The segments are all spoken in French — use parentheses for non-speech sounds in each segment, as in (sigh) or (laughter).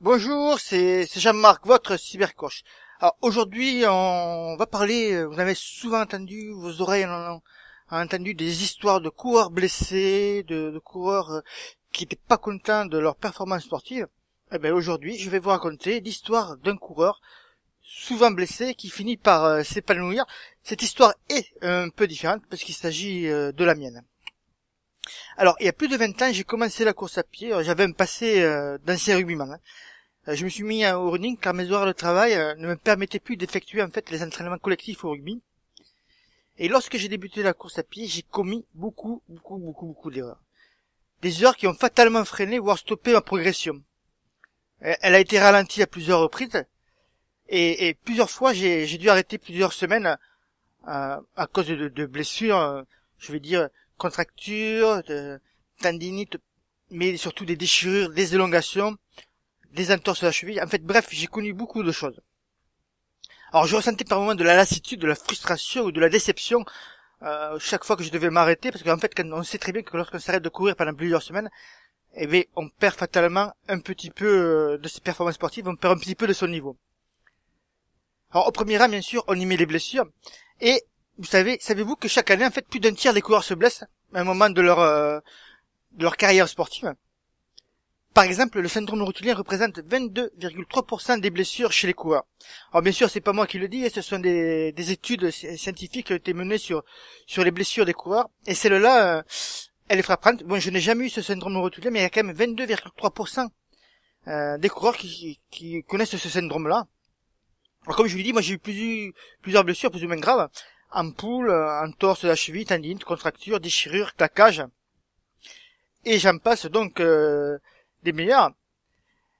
Bonjour, c'est Jean-Marc, votre cybercoche. Alors aujourd'hui, on va parler, euh, vous avez souvent entendu, vos oreilles ont entendu des histoires de coureurs blessés, de, coureurs euh, qui n'étaient pas contents de leur performance sportive. Eh bien aujourd'hui, je vais vous raconter l'histoire d'un coureur souvent blessé qui finit par euh, s'épanouir. Cette histoire est un peu différente parce qu'il s'agit de la mienne. Alors, il y a plus de 20 ans, j'ai commencé la course à pied. Euh, j'avais un passé dans euh, d'ancien rugbyman. Hein. Euh, je me suis mis au running car mes horaires de travail ne me permettaient plus d'effectuer en fait les entraînements collectifs au rugby. Et lorsque j'ai débuté la course à pied, j'ai commis beaucoup, beaucoup, beaucoup, beaucoup d'erreurs. Des erreurs qui ont fatalement freiné, voire stoppé ma progression. Elle a été ralentie à plusieurs reprises, et, plusieurs fois j'ai dû arrêter plusieurs semaines à, cause de blessures, je vais dire, Contracture, de tendinite, mais surtout des déchirures, des élongations, des entorses à la cheville. En fait, bref, j'ai connu beaucoup de choses. Alors, je ressentais par moments de la lassitude, de la frustration ou de la déception euh, chaque fois que je devais m'arrêter, parce qu'en fait, on sait très bien que lorsqu'on s'arrête de courir pendant plusieurs semaines, eh bien, on perd fatalement un petit peu euh, de ses performances sportives, on perd un petit peu de son niveau. Alors, au premier rang, bien sûr, on y met les blessures, et vous savez, savez-vous que chaque année, en fait, plus d'un tiers des coureurs se blessent à un moment de leur, euh, de leur carrière sportive? Par exemple, le syndrome rotulien représente 22,3% des blessures chez les coureurs. Alors bien sûr, c'est pas moi qui le dis, hein, ce sont des, des, études scientifiques qui ont été menées sur, sur les blessures des coureurs. Et celle-là, euh, elle est frappante. Bon, je n'ai jamais eu ce syndrome rotulien, mais il y a quand même 22,3% euh, des coureurs qui, qui connaissent ce syndrome-là. Alors comme je vous l'ai dit, moi j'ai eu plusieurs, plusieurs blessures plus ou moins graves poule, entorse de la cheville, tendinite, contracture, déchirure, claquage. Et j'en passe donc euh, des meilleurs.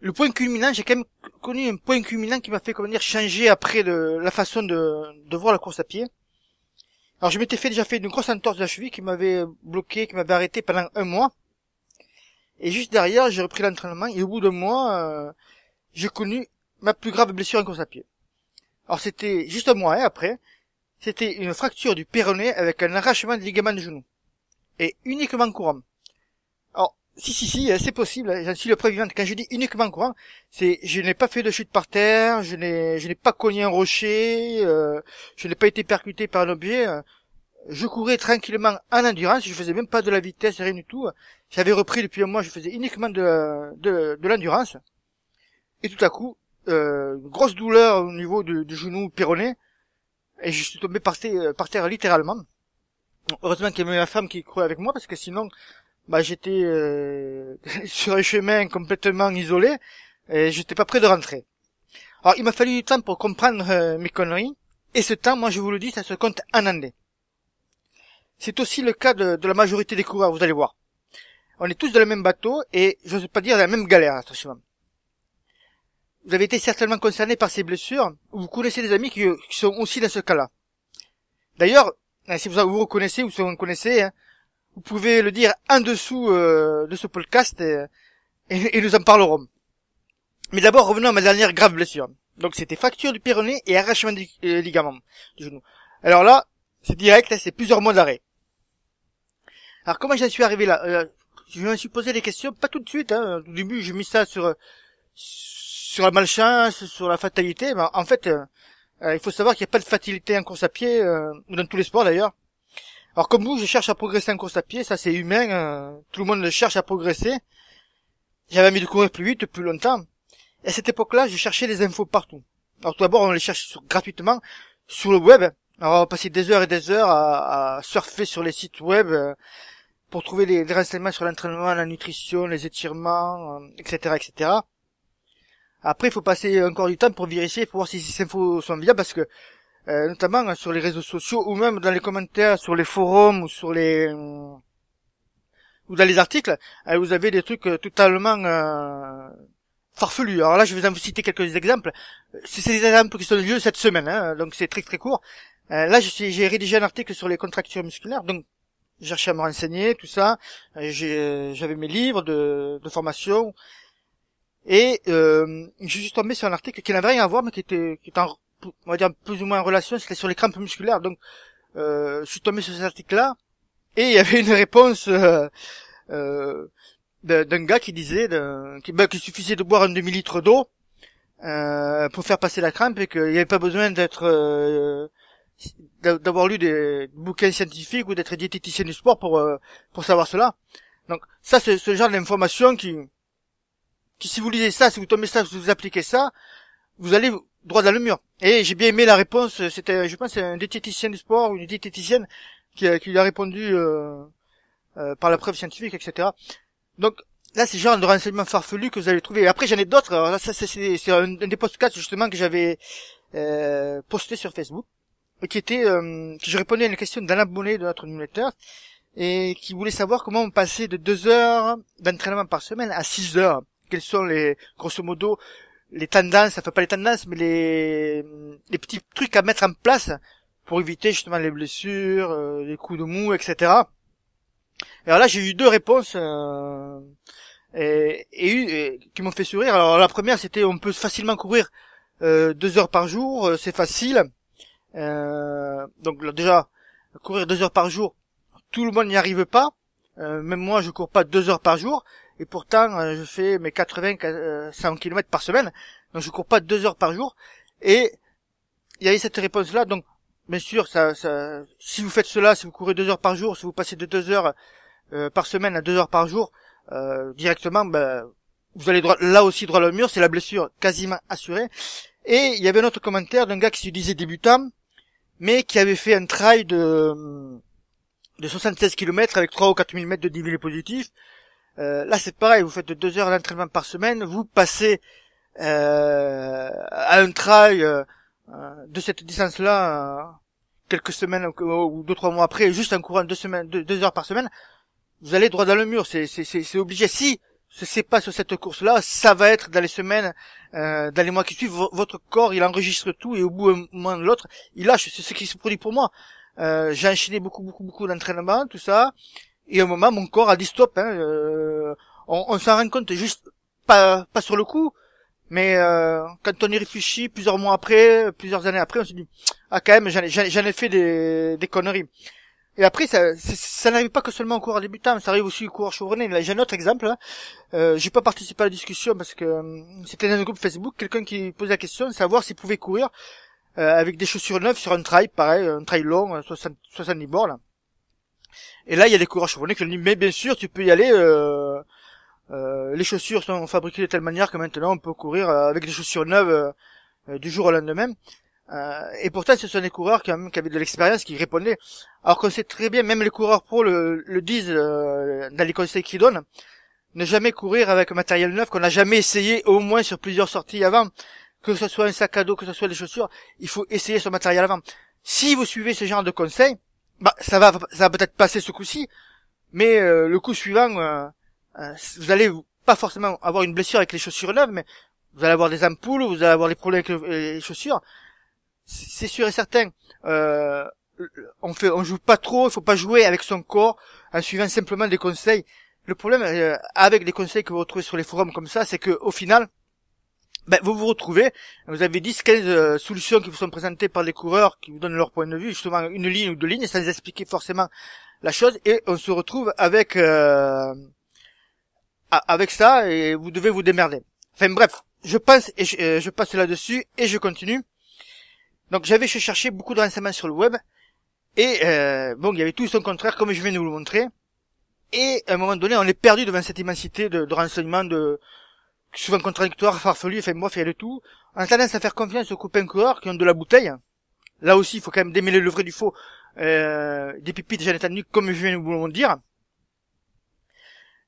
Le point culminant, j'ai quand même connu un point culminant qui m'a fait comment changer après de, la façon de, de voir la course à pied. Alors je m'étais fait déjà fait une grosse entorse de la cheville qui m'avait bloqué, qui m'avait arrêté pendant un mois. Et juste derrière, j'ai repris l'entraînement et au bout d'un mois, euh, j'ai connu ma plus grave blessure en course à pied. Alors c'était juste un mois hein, après, c'était une fracture du péroné avec un arrachement de ligament de genou. Et uniquement courant. Alors, oh, si, si, si, euh, c'est possible, j'en suis le prévivant. Quand je dis uniquement courant, c'est je n'ai pas fait de chute par terre, je n'ai, je n'ai pas cogné un rocher, euh, je n'ai pas été percuté par un objet. je courais tranquillement en endurance, je faisais même pas de la vitesse, rien du tout. J'avais repris depuis un mois, je faisais uniquement de, de, l'endurance. Et tout à coup, euh, grosse douleur au niveau du, du genou péroné, et je suis tombé par, terre, euh, par terre littéralement. Heureusement qu'il y avait ma femme qui courait avec moi parce que sinon, bah, j'étais euh, (laughs) sur un chemin complètement isolé et j'étais pas prêt de rentrer. Alors il m'a fallu du temps pour comprendre euh, mes conneries et ce temps, moi je vous le dis, ça se compte en année. C'est aussi le cas de, de, la majorité des coureurs, vous allez voir. On est tous dans le même bateau et je n'ose pas dire la même galère, attention vous avez été certainement concerné par ces blessures, vous connaissez des amis qui, sont aussi dans ce cas-là. D'ailleurs, hein, si vous vous reconnaissez ou si vous en connaissez, hein, vous pouvez le dire en dessous euh, de ce podcast et, nous en parlerons. Mais d'abord, revenons à ma dernière grave blessure. Donc c'était facture du péroné et arrachement du ligaments euh, ligament du genou. Alors là, c'est direct, c'est plusieurs mois d'arrêt. Alors comment j'en suis arrivé là euh, Je me suis posé des questions, pas tout de suite. Hein. Au début, j'ai mis ça sur sur la malchance, sur la fatalité, ben, en fait, euh, euh, il faut savoir qu'il n'y a pas de fatalité en course à pied, euh, ou dans tous les sports d'ailleurs. Alors comme vous, je cherche à progresser en course à pied, ça c'est humain, tout le monde cherche à progresser. J'avais envie de courir plus vite, plus longtemps. Et à cette époque-là, je cherchais les infos partout. Alors tout d'abord, on les cherche gratuitement sur le web. Alors on va passer des heures et des heures à, surfer sur les sites web pour trouver des renseignements sur l'entraînement, la nutrition, les étirements, etc., etc. Après, il faut passer encore du temps pour vérifier, pour voir si ces infos sont viables, parce que euh, notamment hein, sur les réseaux sociaux ou même dans les commentaires, sur les forums ou sur les euh, ou dans les articles, euh, vous avez des trucs totalement farfelus. Alors là, je vais vous citer quelques exemples. C'est des exemples qui sont lieux cette semaine, hein, donc c'est très très court. là, j'ai rédigé un article sur les contractures musculaires, donc j'ai cherché à me renseigner, tout ça. J'avais mes livres de formation, et euh, je suis tombé sur un article qui n'avait rien à voir, mais qui était, qui était en, on va dire, plus ou moins en relation, c'était sur les crampes musculaires. Donc, euh, je suis tombé sur cet article-là, et il y avait une réponse euh, euh d'un gars qui disait ben, qu'il suffisait de boire un demi-litre d'eau euh, pour faire passer la crampe, et qu'il n'y avait pas besoin d'être... d'avoir lu des bouquins scientifiques ou d'être diététicien du sport pour pour savoir cela. Donc ça c'est ce genre d'information qui si vous lisez ça, si vous tombez ça, si vous appliquez ça, vous allez droit dans le mur. Et j'ai bien aimé la réponse, c'était, je pense, un diététicien du sport une diététicienne qui, euh, qui a répondu euh, euh, par la preuve scientifique, etc. Donc là, c'est genre de renseignement farfelu que vous allez trouver. après, j'en ai d'autres. ça, c'est, un, des podcasts justement que j'avais posté sur Facebook, et qui était, que je répondais à une question d'un abonné de notre newsletter et qui voulait savoir comment on passait de deux heures d'entraînement par semaine à 6 heures quels sont les, grosso modo, les tendances, enfin pas les tendances, mais les, petits trucs à mettre en place pour éviter justement les blessures, euh, les coups de mou, etc. alors là, j'ai eu deux réponses euh, et, qui m'ont fait sourire. Alors la première, c'était on peut facilement courir euh, deux heures par jour, c'est facile. donc déjà, courir deux heures par jour, tout le monde n'y arrive pas. même moi, je cours pas deux heures par jour. Et pourtant, euh, je fais mes 80, 100 km par semaine. Donc, je cours pas deux heures par jour. Et il y avait eu cette réponse-là. Donc, bien sûr, ça, si vous faites cela, si vous courez deux heures par jour, si vous passez de deux heures euh, par semaine à deux heures par jour, euh, directement, ben, vous allez droit, là aussi droit au mur, c'est la blessure quasiment assurée. Et il y avait un autre commentaire d'un gars qui se disait débutant, mais qui avait fait un trail de, de 76 km avec 3 ou 4 000 mètres de dénivelé positif, euh, là, c'est pareil. Vous faites deux heures d'entraînement par semaine. Vous passez euh, à un trail euh, de cette distance-là quelques semaines ou deux trois mois après, juste en courant deux semaines, deux, heures par semaine. Vous allez droit dans le mur. C'est c'est obligé. Si ce n'est pas sur cette course-là, ça va être dans les semaines, dans les mois qui suivent, votre corps, il enregistre tout et au bout d'un moment de l'autre, il lâche. C'est ce qui se produit pour moi. j'ai enchaîné beaucoup, beaucoup, beaucoup d'entraînement, tout ça. Et à un moment, mon corps a dit stop. Hein, euh, on, s'en rend compte juste pas, pas sur le coup, mais euh, quand on y réfléchit plusieurs mois après, plusieurs années après, on se dit ah quand même j'en ai, fait des, conneries. Et après, ça, ça, n'arrive pas que seulement aux coureurs débutants, ça arrive aussi aux coureurs chevronnés. j'ai un autre exemple. Je hein. Euh, j'ai pas participé à la discussion parce que hum, c'était dans un groupe Facebook, quelqu'un qui posait la question de savoir s'il pouvait courir euh, avec des chaussures neuves sur un trail, pareil, un trail long, 60, 70 bords et là, il y a des coureurs chevronnés qui ont dit mais bien sûr, tu peux y aller. Euh, euh, les chaussures sont fabriquées de telle manière que maintenant, on peut courir euh, avec des chaussures neuves du jour au lendemain. et pourtant, ce sont des coureurs quand qui avaient de l'expérience qui répondaient. Alors qu'on sait très bien, même les coureurs pro le, le disent dans les conseils qu'ils donnent, ne jamais courir avec un matériel neuf qu'on n'a jamais essayé au moins sur plusieurs sorties avant, que ce soit un sac à dos, que ce soit des chaussures, il faut essayer son matériel avant. Si vous suivez ce genre de conseils, bah, ça va, ça va peut-être passer ce coup-ci, mais euh, le coup suivant, euh, euh, vous allez pas forcément avoir une blessure avec les chaussures neuves, mais vous allez avoir des ampoules, vous allez avoir des problèmes avec les chaussures. C'est sûr et certain. on fait, on joue pas trop, il faut pas jouer avec son corps en suivant simplement des conseils. Le problème avec les conseils que vous retrouvez sur les forums comme ça, c'est que au final, ben, vous vous retrouvez, vous avez 10-15 euh, solutions qui vous sont présentées par les coureurs, qui vous donnent leur point de vue, justement une ligne ou deux lignes, sans expliquer forcément la chose, et on se retrouve avec euh, avec ça, et vous devez vous démerder. Enfin bref, je pense euh, je, passe là-dessus, et je continue. Donc j'avais cherché beaucoup de renseignements sur le web, et bon, il y avait tout son contraire, comme je viens de vous le montrer, et à un moment donné, on est perdu devant cette immensité de, de renseignements, de, souvent contradictoire, farfelu, fait moi fait le tout, a tendance à faire confiance aux copains coureurs qui ont de la bouteille. Là aussi, il faut quand même démêler le vrai du faux, euh, des pipites Jonathan entendu comme je viens de vous le dire.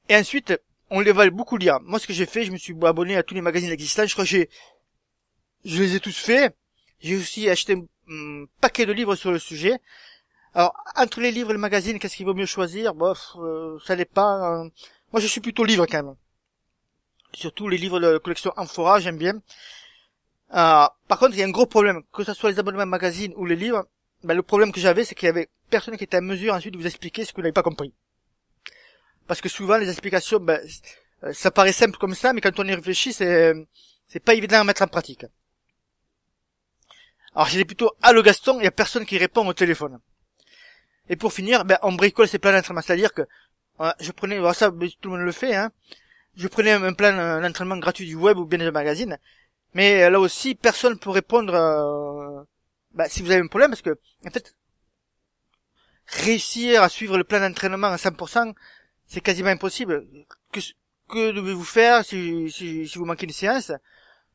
Et ensuite, on les va beaucoup lire. Moi, ce que j'ai fait, je me suis abonné à tous les magazines existants. Je crois que j'ai, je les ai tous faits. J'ai aussi acheté un hum, paquet de livres sur le sujet. Alors, entre les livres et les magazines, qu'est-ce qu'il vaut mieux choisir Bof, euh, ça n'est hein. pas. Moi, je suis plutôt livre quand même surtout les livres de collection Amphora, j'aime bien. Euh, par contre, il y a un gros problème, que ce soit les abonnements magazines ou les livres, ben, le problème que j'avais, c'est qu'il y avait personne qui était en mesure ensuite de vous expliquer ce que vous n'avez pas compris. Parce que souvent, les explications, ben, euh, ça paraît simple comme ça, mais quand on y réfléchit, c'est, c'est pas évident à mettre en pratique. Alors, j'étais plutôt, à le Gaston, il y a personne qui répond au téléphone. Et pour finir, ben, on bricole ses planètes, c'est-à-dire que, euh, je prenais, ça, tout le monde le fait, hein, je prenais un plan d'entraînement gratuit du web ou bien des magazines, mais euh, là aussi, personne peut répondre euh, bah, si vous avez un problème, parce que, en fait, réussir à suivre le plan d'entraînement à 100%, c'est quasiment impossible. Que, que devez-vous faire si, si, si vous manquez une séance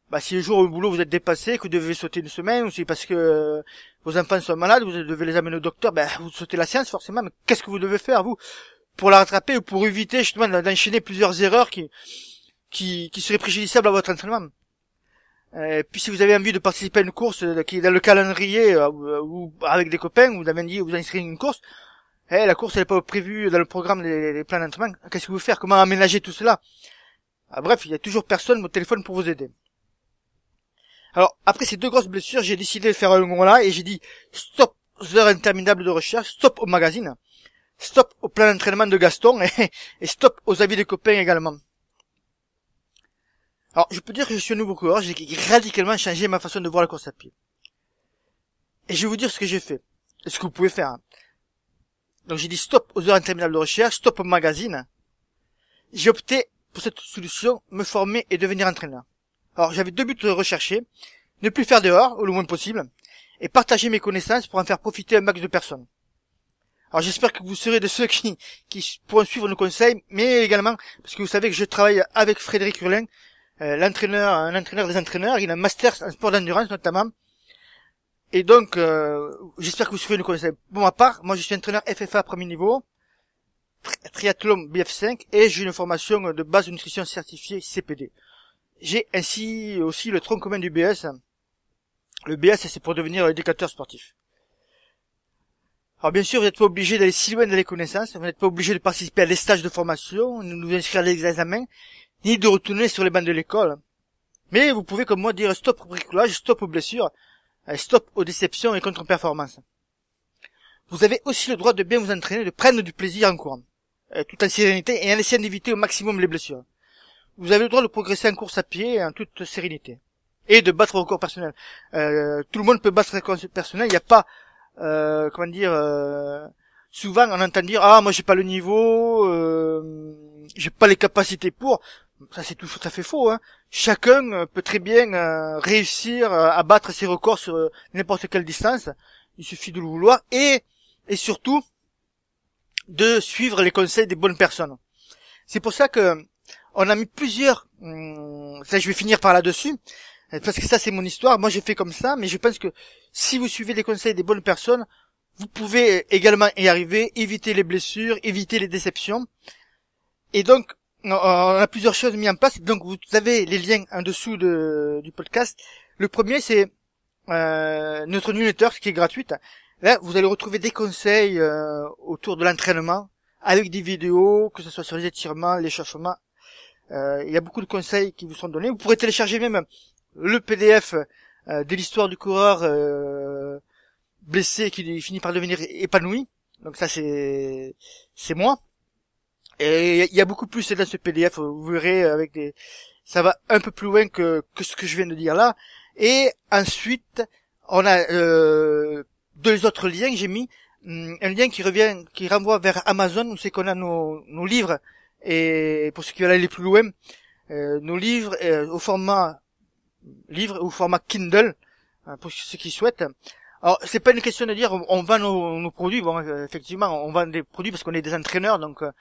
bah, si le jour au boulot vous êtes dépassé, que vous devez sauter une semaine, ou si parce que euh, vos enfants sont malades, vous devez les amener au docteur, bah, vous sautez la séance forcément, mais qu'est-ce que vous devez faire, vous pour la rattraper ou pour éviter justement d'enchaîner plusieurs erreurs qui, qui, qui seraient préjudiciables à votre entraînement. Euh, puis si vous avez envie de participer à une course euh, qui est dans le calendrier euh, ou avec des copains ou dit vous inscrire une course, eh, la course n'est pas prévue dans le programme des, plans d'entraînement. Qu'est-ce que vous faire Comment aménager tout cela ah, Bref, il y a toujours personne au téléphone pour vous aider. Alors après ces deux grosses blessures, j'ai décidé de faire un gros là et j'ai dit stop aux heures interminables de recherche, stop au magazine. Stop au plan d'entraînement de Gaston (laughs) et, stop aux avis de copains également. Alors, je peux dire que je suis un nouveau coureur, j'ai radicalement changé ma façon de voir la course à pied. Et je vais vous dire ce que j'ai fait, et ce que vous pouvez faire. Hein. Donc j'ai dit stop aux heures interminables de recherche, stop au magazine. J'ai opté pour cette solution, me former et devenir entraîneur. Alors j'avais deux buts de rechercher, ne plus faire dehors, au le moins possible, et partager mes connaissances pour en faire profiter un max de personnes. Alors j'espère que vous serez de ceux qui, qui pourront suivre nos conseils, mais également, parce que vous savez que je travaille avec Frédéric Hurlin, euh, l'entraîneur, un entraîneur des entraîneurs, il a un master en sport d'endurance notamment. Et donc, euh, j'espère que vous suivez nos conseils. Bon, ma part, moi je suis entraîneur FFA premier niveau, triathlon BF5, et j'ai une formation de base de nutrition certifiée CPD. J'ai ainsi aussi le tronc commun du BS. Le BS, c'est pour devenir éducateur sportif. Alors bien sûr, vous n'êtes pas obligé d'aller si loin dans les connaissances, vous n'êtes pas obligé de participer à des stages de formation, de nous inscrire à des examens, ni de retourner sur les bancs de l'école. Mais vous pouvez comme moi dire stop au bricolage, stop aux blessures, euh, stop aux déceptions et contre-performances. Vous avez aussi le droit de bien vous entraîner, de prendre du plaisir en courant, euh, tout en sérénité et en essayant d'éviter au maximum les blessures. Vous avez le droit de progresser en course à pied en toute sérénité et de battre vos records personnels. Euh, tout le monde peut battre ses records personnels, il n'y a pas euh, comment dire, euh, souvent on entend dire ah moi j'ai pas le niveau, euh, j'ai pas les capacités pour. Ça c'est tout, à fait faux. Hein. Chacun peut très bien réussir à battre ses records sur n'importe quelle distance. Il suffit de le vouloir et et surtout de suivre les conseils des bonnes personnes. C'est pour ça que on a mis plusieurs. ça hum, je vais finir par là-dessus. Parce que ça, c'est mon histoire. Moi, j'ai fait comme ça, mais je pense que si vous suivez les conseils des bonnes personnes, vous pouvez également y arriver, éviter les blessures, éviter les déceptions. Et donc, on a plusieurs choses mises en place. Donc, vous avez les liens en dessous du podcast. Le premier, c'est euh, notre newsletter qui est gratuite. Là, vous allez retrouver des conseils euh, autour de l'entraînement, avec des vidéos, que ce soit sur les étirements, l'échauffement. Euh, il y a beaucoup de conseils qui vous sont donnés. Vous pourrez télécharger même le PDF euh, de l'histoire du coureur euh, blessé qui finit par devenir épanoui. Donc ça c'est c'est moi. Et il y a beaucoup plus dans ce PDF, vous verrez avec des ça va un peu plus loin que que ce que je viens de dire là. Et ensuite, on a euh, deux autres liens que j'ai mis hum, un lien qui revient qui renvoie vers Amazon où c'est qu'on a nos nos livres et pour ceux qui veulent aller plus loin nos livres au format livre ou format Kindle euh, pour ceux qui souhaitent. Alors c'est pas une question de dire on vend nos, produits. Bon euh, effectivement on vend des produits parce qu'on est des entraîneurs donc euh,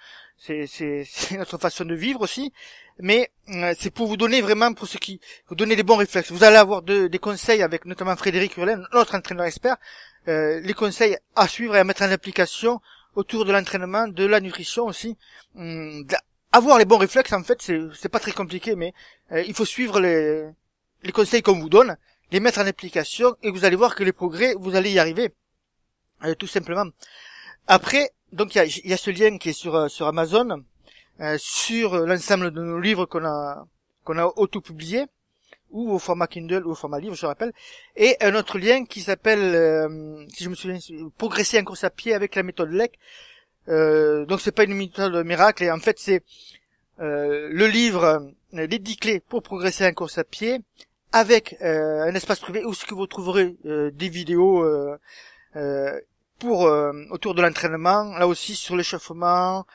(laughs) c'est notre façon de vivre aussi. Mais c'est pour vous donner vraiment pour ceux qui vous donner des bons réflexes. Vous allez avoir des conseils avec notamment Frédéric Hurlaine, notre entraîneur expert, les conseils à suivre et à mettre en application autour de l'entraînement, de la nutrition aussi. Hum, avoir les bons réflexes en fait c'est pas très compliqué mais il faut suivre les les conseils qu'on vous donne, les mettre en application et vous allez voir que les progrès, vous allez y arriver. Euh, tout simplement. Après, donc il y a, ce lien qui est sur, euh, sur Amazon, euh, sur l'ensemble de nos livres qu'on a qu'on a auto-publiés, ou au format Kindle ou au format livre, je rappelle, et un autre lien qui s'appelle, si je me souviens, progresser en course à pied avec la méthode LEC. donc c'est pas une méthode miracle, et en fait c'est le livre les 10 clés pour progresser en course à pied, avec euh, un espace privé où ce que vous trouverez euh, des vidéos euh, pour autour de l'entraînement, là aussi sur l'échauffement.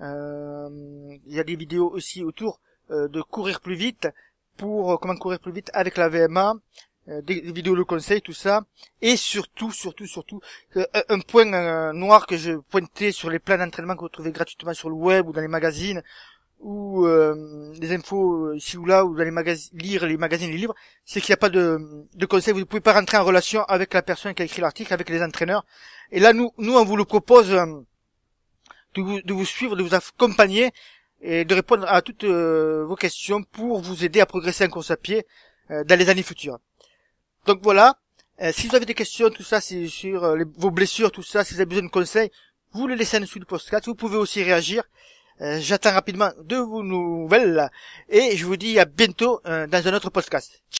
Il y a des vidéos aussi autour de courir plus vite pour comment courir plus vite avec la VMA, des, vidéos de conseils, tout ça. Et surtout, surtout, surtout, un point noir que je pointais sur les plans d'entraînement que vous trouvez gratuitement sur le web ou dans les magazines ou euh, des infos ici euh, ou là, ou dans les magazines, lire les magazines, les livres, c'est qu'il n'y a pas de, de conseil. Vous ne pouvez pas rentrer en relation avec la personne qui a écrit l'article, avec les entraîneurs. Et là, nous, nous, on vous le propose euh, de, vous, de vous suivre, de vous accompagner et de répondre à toutes vos questions pour vous aider à progresser en course à pied dans les années futures. Donc voilà. si vous avez des questions, tout ça, c'est sur vos blessures, tout ça, si vous avez besoin de conseils, vous les laissez en dessous du Vous pouvez aussi réagir. Euh, j'attends rapidement de vos nouvelles et je vous dis à bientôt euh, dans un autre podcast.